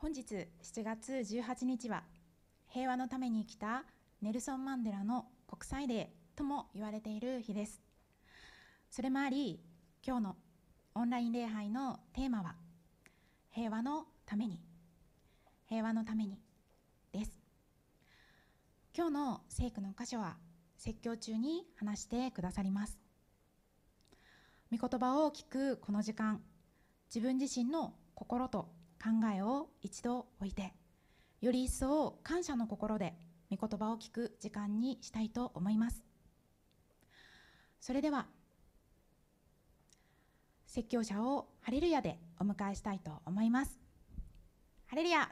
本日7月18日は平和のために生きたネルソン・マンデラの国際デーとも言われている日ですそれもあり今日のオンライン礼拝のテーマは平和のために平和のためにです今日の聖句の箇所は説教中に話してくださります御言葉を聞くこの時間自分自身の心と考えを一度置いてより一層感謝の心で御言葉を聞く時間にしたいと思いますそれでは説教者をハレルヤでお迎えしたいと思いますハレルヤ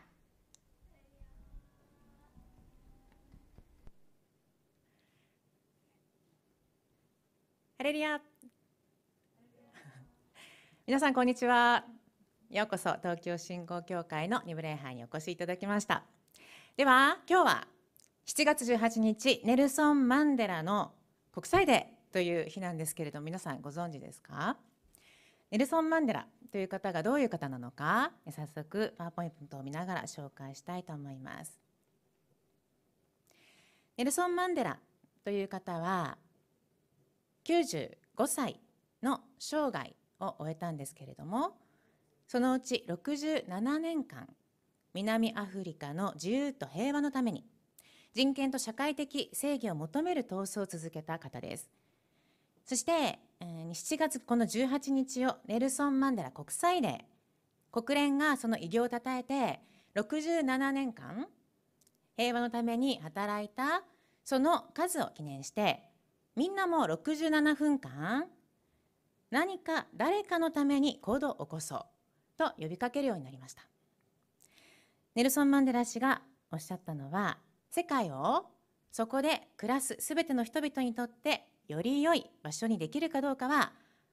ハレルヤ 皆さんこんにちはようこそ東京振興協会のニブレイハにお越しいただきましたでは今日は7月18日ネルソン・マンデラの国際デーという日なんですけれど皆さんご存知ですかネルソン・マンデラという方がどういう方なのか早速パワーポイントを見ながら紹介したいと思いますネルソン・マンデラという方は95歳の生涯を終えたんですけれどもそのうち67年間南アフリカの自由と平和のために人権と社会的正義を求める闘争を続けた方ですそして7月この18日をネルソン・マンデラ国際デー国連がその偉業をたたえて67年間平和のために働いたその数を記念してみんなも67分間何か誰かのために行動を起こそうと呼びかけるようになりましたネルソン・マンデラ氏がおっしゃったのは世界をそこで暮らす全ての人々にとってより良い場所にできるかどうかは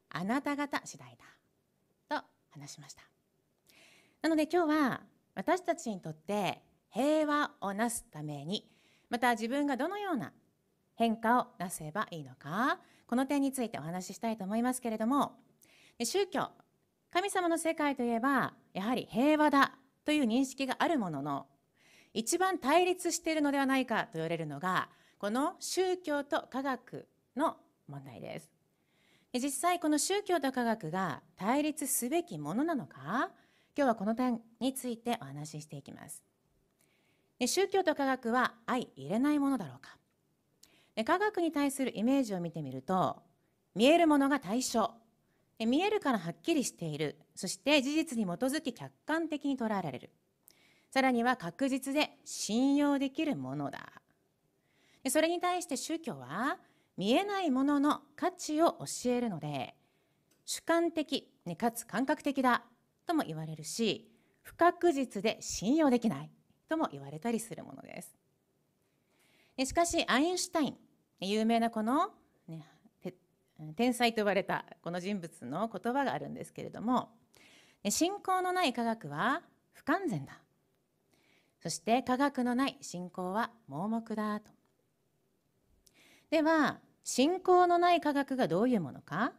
あなた方次第だと話しましたなので今日は私たちにとって平和をなすためにまた自分がどのような変化をなせばいいのかこの点についてお話ししたいと思いますけれども宗教神様の世界といえばやはり平和だという認識があるものの一番対立しているのではないかと言われるのがこの宗教と科学の問題です実際この宗教と科学が対立すべきものなのか今日はこの点についてお話ししていきます宗教と科学は相入れないものだろうか科学に対するイメージを見てみると見えるものが対象見えるからはっきりしているそして事実に基づき客観的に捉えられるさらには確実で信用できるものだそれに対して宗教は見えないものの価値を教えるので主観的かつ感覚的だとも言われるし不確実で信用できないとも言われたりするものですしかしアインシュタイン有名なこの、ね、天才と呼ばれたこの人物の言葉があるんですけれども信仰のない科学は不完全だそして科学のない信仰は盲目だとでは信仰のない科学がどういうものか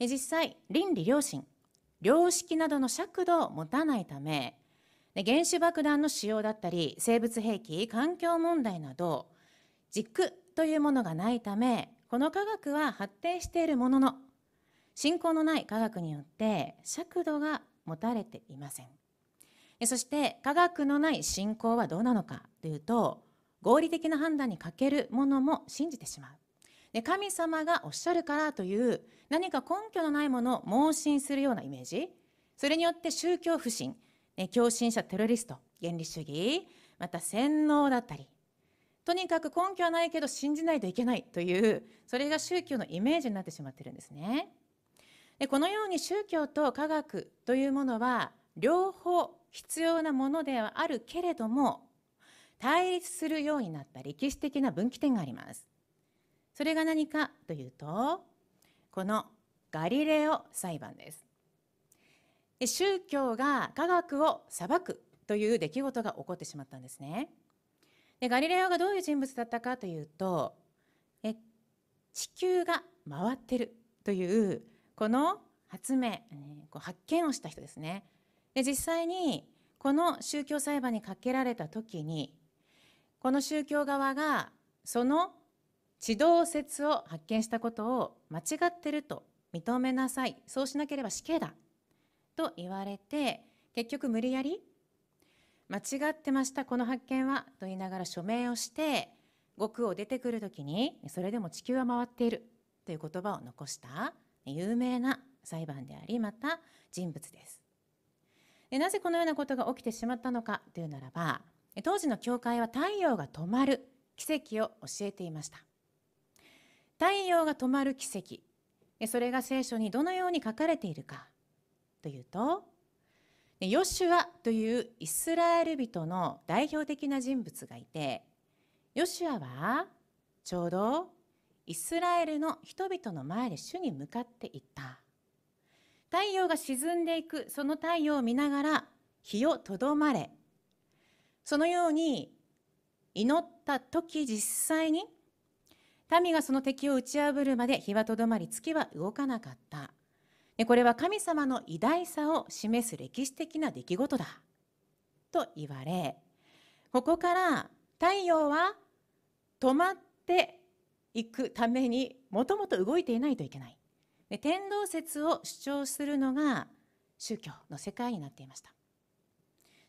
実際倫理良心良識などの尺度を持たないため原子爆弾の使用だったり生物兵器環境問題など軸というものがないためこの科学は発展しているものの信仰のない科学によって尺度が持たれていませんそして科学のない信仰はどうなのかというと合理的な判断に欠けるものも信じてしまうで神様がおっしゃるからという何か根拠のないものを盲信するようなイメージそれによって宗教不信狂信者テロリスト原理主義また洗脳だったりとにかく根拠はないけど信じないといけないというそれが宗教のイメージになってしまってるんですねでこのように宗教と科学というものは両方必要なものではあるけれども対立するようになった歴史的な分岐点がありますそれが何かというとこのガリレオ裁判ですで宗教が科学を裁くという出来事が起こってしまったんですねでガリレオがどういう人物だったかというとえ地球が回ってるというこの発明、えこう発見をした人ですねで実際にこの宗教裁判にかけられた時にこの宗教側がその地動説を発見したことを間違ってると認めなさいそうしなければ死刑だと言われて結局無理やり間違ってましたこの発見はと言いながら署名をして悟空を出てくる時にそれでも地球は回っているという言葉を残した有名な裁判でありまた人物ですでなぜこのようなことが起きてしまったのかというならば当時の教会は太陽が止まる奇跡を教えていました太陽が止まる奇跡それが聖書にどのように書かれているかというとヨシュアというイスラエル人の代表的な人物がいてヨシュアはちょうどイスラエルの人々の前で主に向かっていった太陽が沈んでいくその太陽を見ながら日をとどまれそのように祈った時実際に民がその敵を打ち破るまで日はとどまり月は動かなかったこれは神様の偉大さを示す歴史的な出来事だと言われここから太陽は止まっていくためにもともと動いていないといけないで天動説を主張するのが宗教の世界になっていました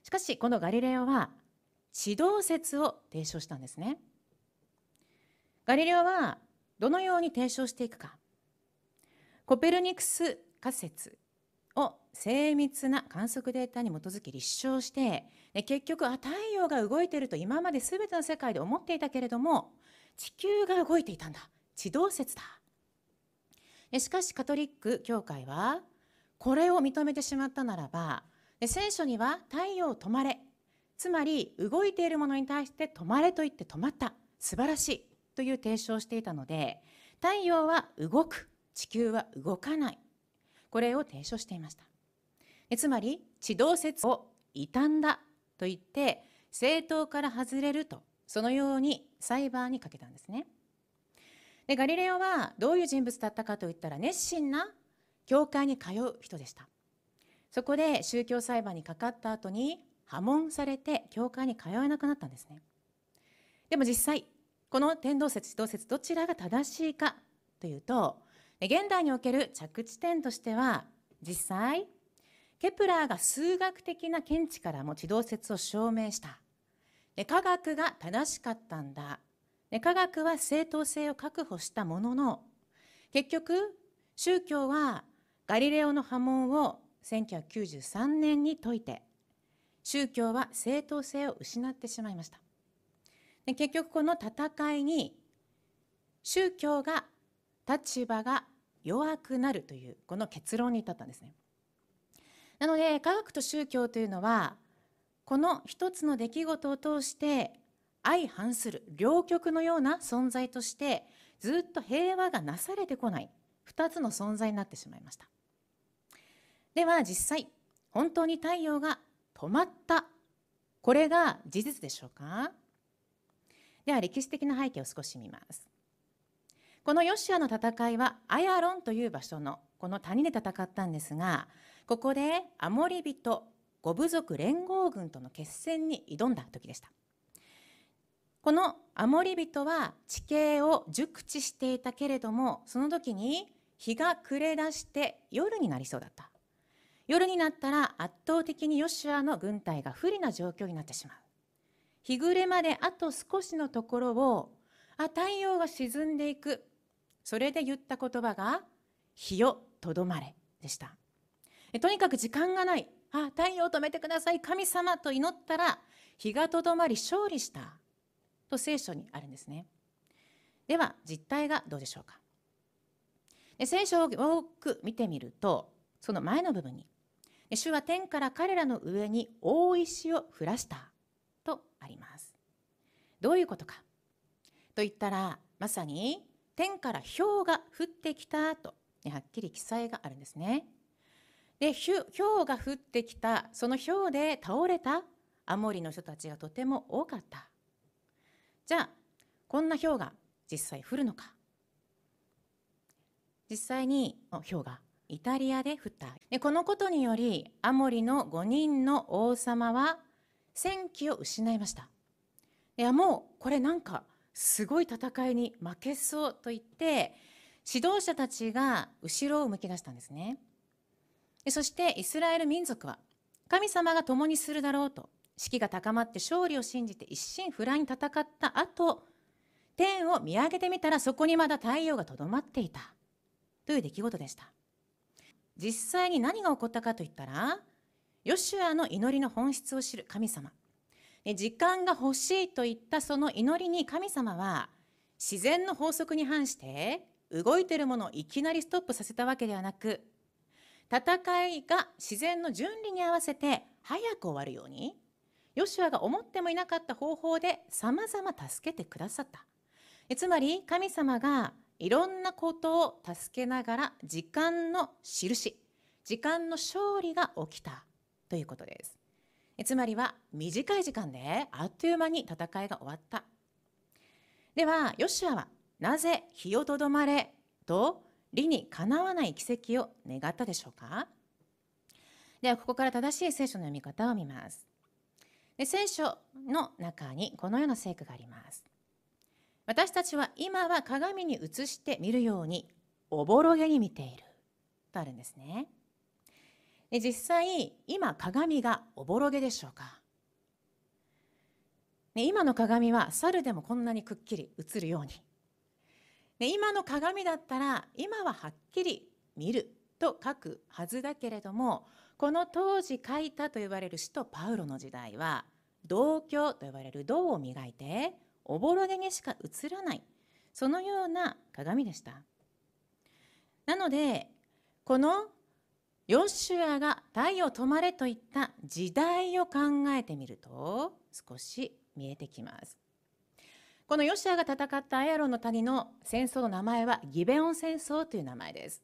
しかしこのガリレオは地動説を提唱したんですねガリレオはどのように提唱していくかコペルニクス仮説を精密な観測データに基づき立証してで結局あ太陽が動いていると今まで全ての世界で思っていたけれども地球が動いていたんだ地動説だでしかしカトリック教会はこれを認めてしまったならばで聖書には「太陽止まれ」つまり動いているものに対して「止まれ」と言って止まった素晴らしいという提唱をしていたので太陽は動く地球は動かないこれを提唱していましたつまり地動説を傷んだと言って政党から外れるとそのように裁判にかけたんですねでガリレオはどういう人物だったかといったら熱心な教会に通う人でしたそこで宗教裁判にかかった後に破門されて教会に通えなくなったんですねでも実際この天動説地動説どちらが正しいかというと現代における着地点としては実際ケプラーが数学的な見地からも地動説を証明した科学が正しかったんだ科学は正当性を確保したものの結局宗教はガリレオの波紋を1993年に説いて宗教は正当性を失ってしまいました結局この戦いに宗教が立場が弱くなるというこの結論に至ったんですね。なので科学と宗教というのはこの一つの出来事を通して相反する両極のような存在としてずっと平和がなされてこない2つの存在になってしまいましたでは実際本当に太陽が止まったこれが事実でしょうかでは歴史的な背景を少し見ますこのヨシアの戦いはアヤロンという場所のこの谷で戦ったんですがここでアモリ人五部族連合軍との決戦に挑んだ時でしたこのアモリ人は地形を熟知していたけれどもその時に日が暮れだして夜になりそうだった夜になったら圧倒的にヨシアの軍隊が不利な状況になってしまう日暮れまであと少しのところをあ太陽が沈んでいくそれで言った言葉が「日よとどまれ」でしたとにかく時間がないあ太陽を止めてください神様と祈ったら日がとどまり勝利したと聖書にあるんですねでは実態がどうでしょうか聖書をよく見てみるとその前の部分に「主は天から彼らの上に大石を降らした」とありますどういうことかと言ったらまさに天から氷が降ってきたと、ね、はっきり記載があるんですね。で氷が降ってきたその氷で倒れたアモリの人たちがとても多かったじゃあこんな氷が実際降るのか実際に氷がイタリアで降ったでこのことによりアモリの5人の王様は戦機を失いましたいやもうこれなんかすごい戦いに負けそうと言って指導者たちが後ろを向き出したんですねそしてイスラエル民族は神様が共にするだろうと士気が高まって勝利を信じて一心不乱に戦った後天を見上げてみたらそこにまだ太陽がとどまっていたという出来事でした実際に何が起こったかといったらヨシュアの祈りの本質を知る神様時間が欲しいといったその祈りに神様は自然の法則に反して動いてるものをいきなりストップさせたわけではなく戦いが自然の順理に合わせて早く終わるようにヨシュアが思ってもいなかった方法でさまざま助けてくださったつまり神様がいろんなことを助けながら時間の印時間の勝利が起きたということですつまりは短い時間であっという間に戦いが終わったではヨシュアはなぜ日をとどまれと理にかなわない奇跡を願ったでしょうかではここから正しい聖書の読み方を見ますで聖書の中にこのような聖句があります私たちは今は鏡に映して見るようにおぼろげに見ているとあるんですね実際今鏡がおぼろげでしょうかね、今の鏡は猿でもこんなにくっきり映るように、ね、今の鏡だったら今ははっきり見ると書くはずだけれどもこの当時書いたと言われる使徒パウロの時代は銅鏡と呼ばれる銅を磨いておぼろげにしか映らないそのような鏡でしたなのでこのヨシュアが太陽止まれといった時代を考えてみると少し見えてきますこのヨシュアが戦ったアヤロンの谷の戦争の名前はギベオン戦争という名前です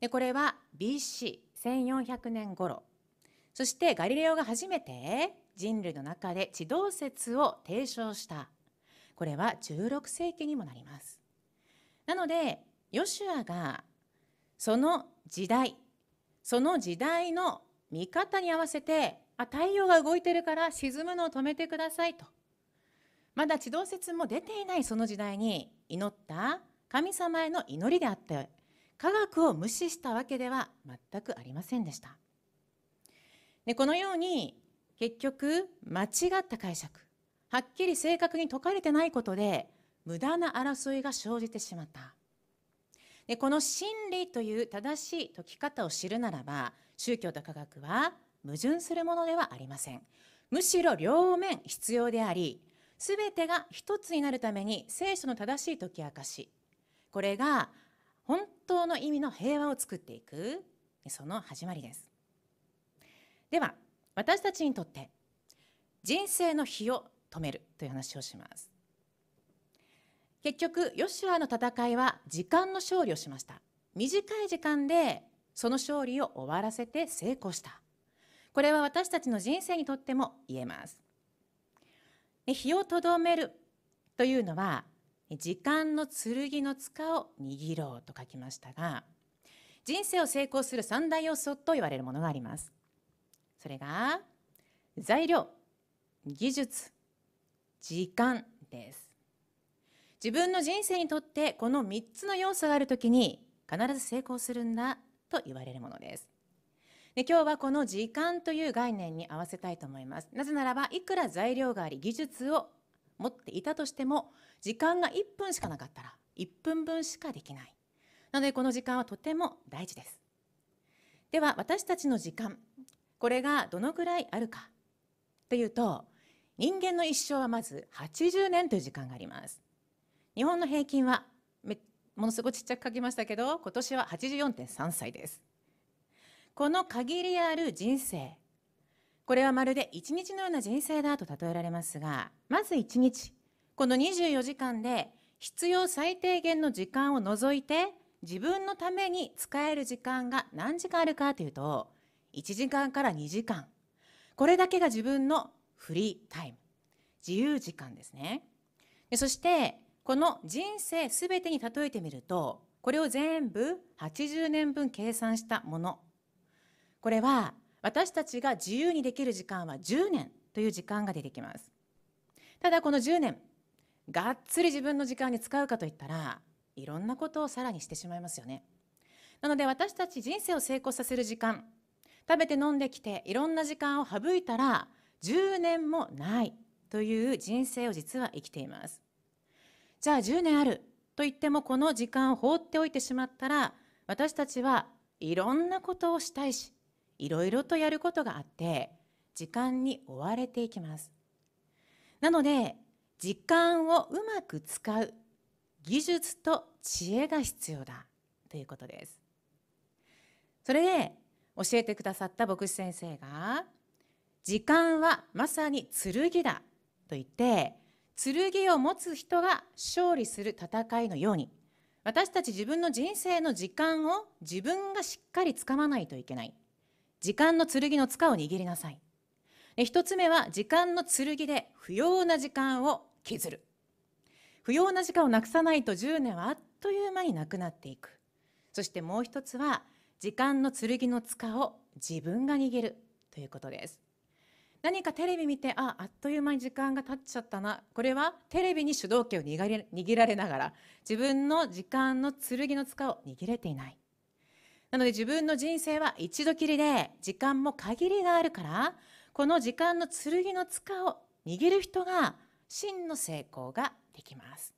でこれは BC1400 年頃そしてガリレオが初めて人類の中で地動説を提唱したこれは16世紀にもなりますなのでヨシュアがその時代その時代の見方に合わせてあ太陽が動いてるから沈むのを止めてくださいとまだ地動説も出ていないその時代に祈った神様への祈りであって科学を無視したわけでは全くありませんでしたでこのように結局間違った解釈はっきり正確に解かれてないことで無駄な争いが生じてしまったでこの真理という正しい解き方を知るならば宗教と科学は矛盾するものではありませんむしろ両面必要であり全てが一つになるために聖書の正しい解き明かしこれが本当の意味の平和を作っていくその始まりですでは私たちにとって人生の火を止めるという話をします結局ヨシュアの戦いは時間の勝利をしました短い時間でその勝利を終わらせて成功したこれは私たちの人生にとっても言えます日をとどめるというのは時間の剣の塚を握ろうと書きましたが人生を成功する三大要素と言われるものがありますそれが材料技術時間です自分の人生にとってこの3つの要素があるときに必ず成功するんだと言われるものですで今日はこの時間という概念に合わせたいと思いますなぜならばいくら材料があり技術を持っていたとしても時間が1分しかなかったら1分分しかできないなのでこの時間はとても大事ですでは私たちの時間これがどのくらいあるかというと人間の一生はまず80年という時間があります日本の平均はものすごいちっちゃく書きましたけど今年は84.3歳ですこの限りある人生これはまるで一日のような人生だと例えられますがまず一日この24時間で必要最低限の時間を除いて自分のために使える時間が何時間あるかというと1時間から2時間これだけが自分のフリータイム自由時間ですねでそしてこの人生すべてに例えてみるとこれを全部80年分計算したものこれは私たちが自由にできる時間は10年という時間が出てきますただこの10年がっつり自分の時間に使うかといったらいろんなことをさらにしてしまいますよねなので私たち人生を成功させる時間食べて飲んできていろんな時間を省いたら10年もないという人生を実は生きていますじゃあ10年あると言ってもこの時間を放っておいてしまったら私たちはいろんなことをしたいしいろいろとやることがあって時間に追われていきますなので時間をうまく使う技術と知恵が必要だということですそれで教えてくださった牧師先生が時間はまさに剣だと言って剣を持つ人が勝利する戦いのように私たち自分の人生の時間を自分がしっかりつかまないといけない時間の剣の塚を握りなさい一つ目は時間の剣で不要な時間を削る不要な時間をなくさないと10年はあっという間になくなっていくそしてもう一つは時間の剣の塚を自分が握るということです何かテレビ見てああっという間に時間が経っちゃったなこれはテレビに主導権を握られながら自分の時間の剣の塚を握れていないなので自分の人生は一度きりで時間も限りがあるからこの時間の剣の塚を握る人が真の成功ができます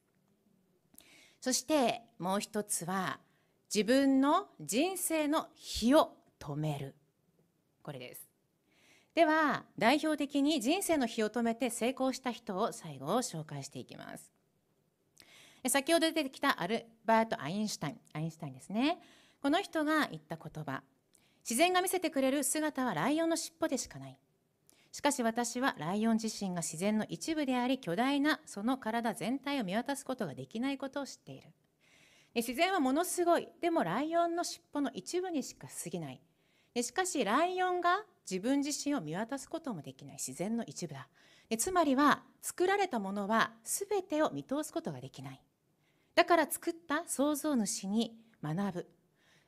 そしてもう一つは自分の人生の火を止めるこれですでは代表的に人生の火を止めて成功した人を最後紹介していきます先ほど出てきたアルバート・アインシュタインアインシュタインですねこの人が言った言葉自然が見せてくれる姿はライオンの尻尾でしかないしかし私はライオン自身が自然の一部であり巨大なその体全体を見渡すことができないことを知っている自然はものすごいでもライオンの尻尾の一部にしか過ぎないしかしライオンが自分自身を見渡すこともできない自然の一部だでつまりは作られたものは全てを見通すことができないだから作った創造主に学ぶ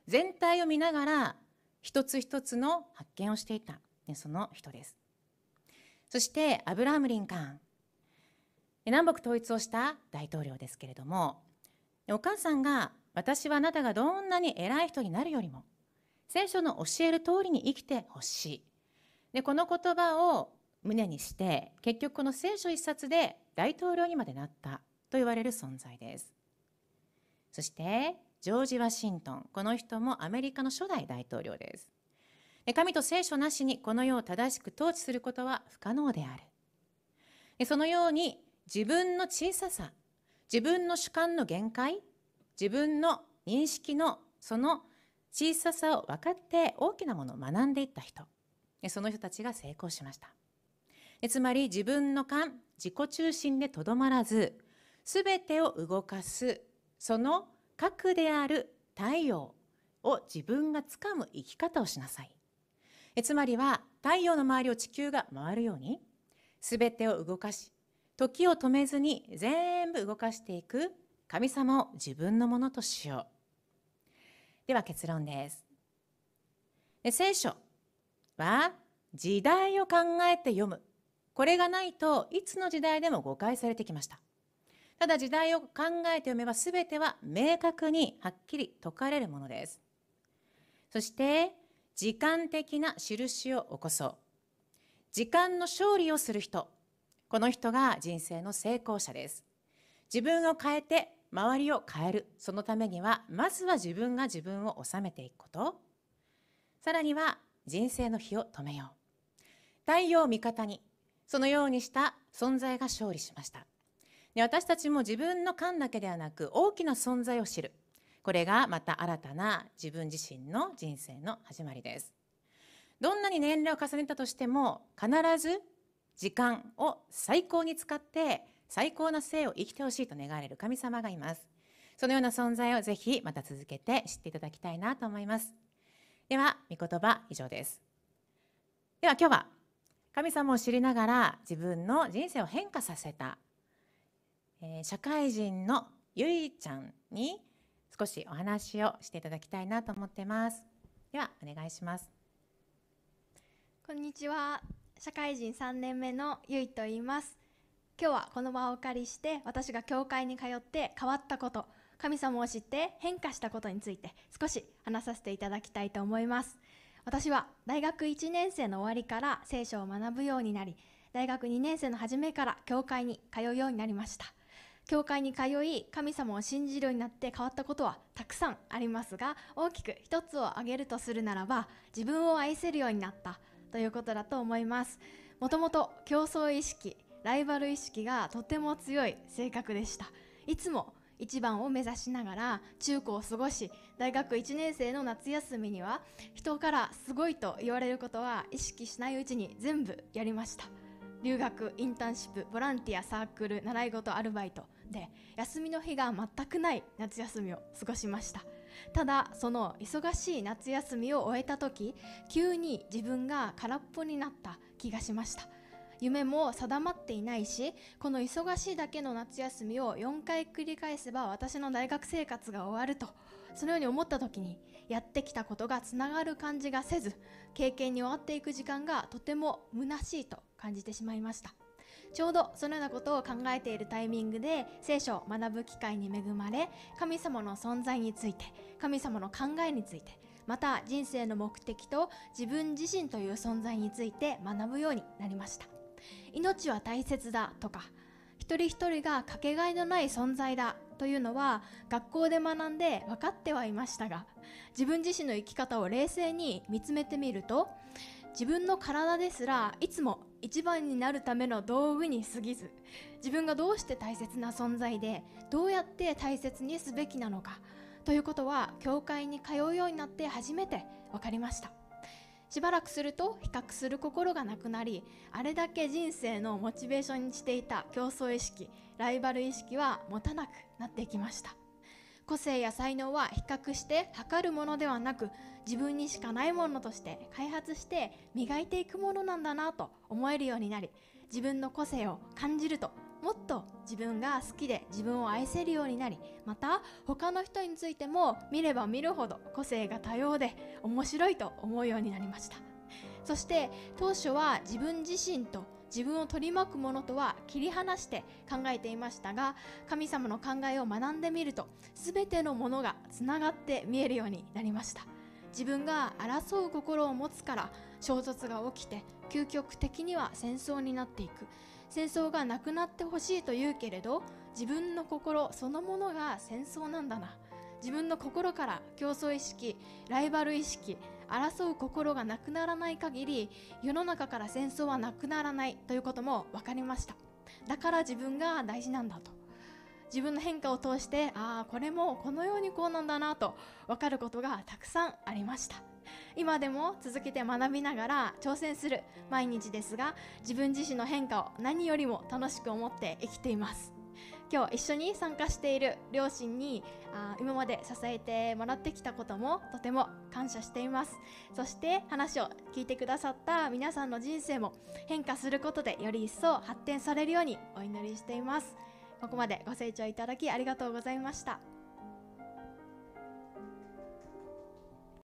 全体を見ながら一つ一つの発見をしていた、でその人ですそしてアブラハム・リンカーン南北統一をした大統領ですけれどもお母さんが私はあなたがどんなに偉い人になるよりも聖書の教える通りに生きてほしいでこの言葉を胸にして結局この聖書一冊で大統領にまでなったと言われる存在ですそしてジョージ・ワシントンこの人もアメリカの初代大統領ですで神と聖書なしにこの世を正しく統治することは不可能であるでそのように自分の小ささ自分の主観の限界自分の認識のその小ささを分かって大きなものを学んでいった人その人たちが成功しました。つまり自分の感、自己中心でとどまらず、すべてを動かす、その核である太陽を自分がつかむ生き方をしなさい。つまりは太陽の周りを地球が回るように、すべてを動かし、時を止めずに全部動かしていく神様を自分のものとしよう。では結論です。で聖書は時代を考えて読むこれがないといつの時代でも誤解されてきましたただ時代を考えて読めば全ては明確にはっきり解かれるものですそして時間的な印を起こそう時間の勝利をする人この人が人生の成功者です自分を変えて周りを変えるそのためにはまずは自分が自分を治めていくことさらには人生の火を止めよう太陽を味方にそのようにした存在が勝利しましたで私たちも自分の感だけではなく大きな存在を知るこれがまた新たな自分自身の人生の始まりですどんなに年齢を重ねたとしても必ず時間を最高に使って最高な生を生きてほしいと願われる神様がいますそのような存在をぜひまた続けて知っていただきたいなと思いますでは、御言葉以上です。では今日は、神様を知りながら自分の人生を変化させた、えー、社会人のゆいちゃんに少しお話をしていただきたいなと思ってます。では、お願いします。こんにちは。社会人3年目のゆいと言います。今日はこの場をお借りして私が教会に通って変わったこと神様を知って変化したことについて少し話させていただきたいと思います私は大学1年生の終わりから聖書を学ぶようになり大学2年生の初めから教会に通うようになりました教会に通い神様を信じるようになって変わったことはたくさんありますが大きく一つを挙げるとするならば自分を愛せるようになったということだと思いますもともと競争意識ライバル意識がとても強い性格でしたいつも一番を目指しながら中高を過ごし大学1年生の夏休みには人からすごいと言われることは意識しないうちに全部やりました留学インターンシップボランティアサークル習い事アルバイトで休みの日が全くない夏休みを過ごしましたただその忙しい夏休みを終えた時急に自分が空っぽになった気がしました夢も定まっていないしこの忙しいだけの夏休みを4回繰り返せば私の大学生活が終わるとそのように思った時にやってきたことがつながる感じがせず経験に終わっていく時間がとても虚しいと感じてしまいましたちょうどそのようなことを考えているタイミングで聖書を学ぶ機会に恵まれ神様の存在について神様の考えについてまた人生の目的と自分自身という存在について学ぶようになりました命は大切だとか一人一人がかけがえのない存在だというのは学校で学んで分かってはいましたが自分自身の生き方を冷静に見つめてみると自分の体ですらいつも一番になるための道具に過ぎず自分がどうして大切な存在でどうやって大切にすべきなのかということは教会に通うようになって初めて分かりましたしばらくすると比較する心がなくなりあれだけ人生のモチベーションにしていた競争意識ライバル意識は持たなくなっていきました個性や才能は比較して測るものではなく自分にしかないものとして開発して磨いていくものなんだなと思えるようになり自分の個性を感じるともっと自分が好きで自分を愛せるようになりまた他の人についても見れば見るほど個性が多様で面白いと思うようになりましたそして当初は自分自身と自分を取り巻くものとは切り離して考えていましたが神様の考えを学んでみると全てのものがつながって見えるようになりました自分が争う心を持つから衝突が起きて究極的には戦争になっていく戦争がなくなってほしいと言うけれど自分の心そのものが戦争なんだな自分の心から競争意識ライバル意識争う心がなくならない限り世の中から戦争はなくならないということも分かりましただから自分が大事なんだと自分の変化を通してああこれもこのようにこうなんだなと分かることがたくさんありました今でも続けて学びながら挑戦する毎日ですが自分自身の変化を何よりも楽しく思って生きています今日一緒に参加している両親にあ今まで支えてもらってきたこともとても感謝していますそして話を聞いてくださった皆さんの人生も変化することでより一層発展されるようにお祈りしていますここまでご清聴いただきありがとうございました。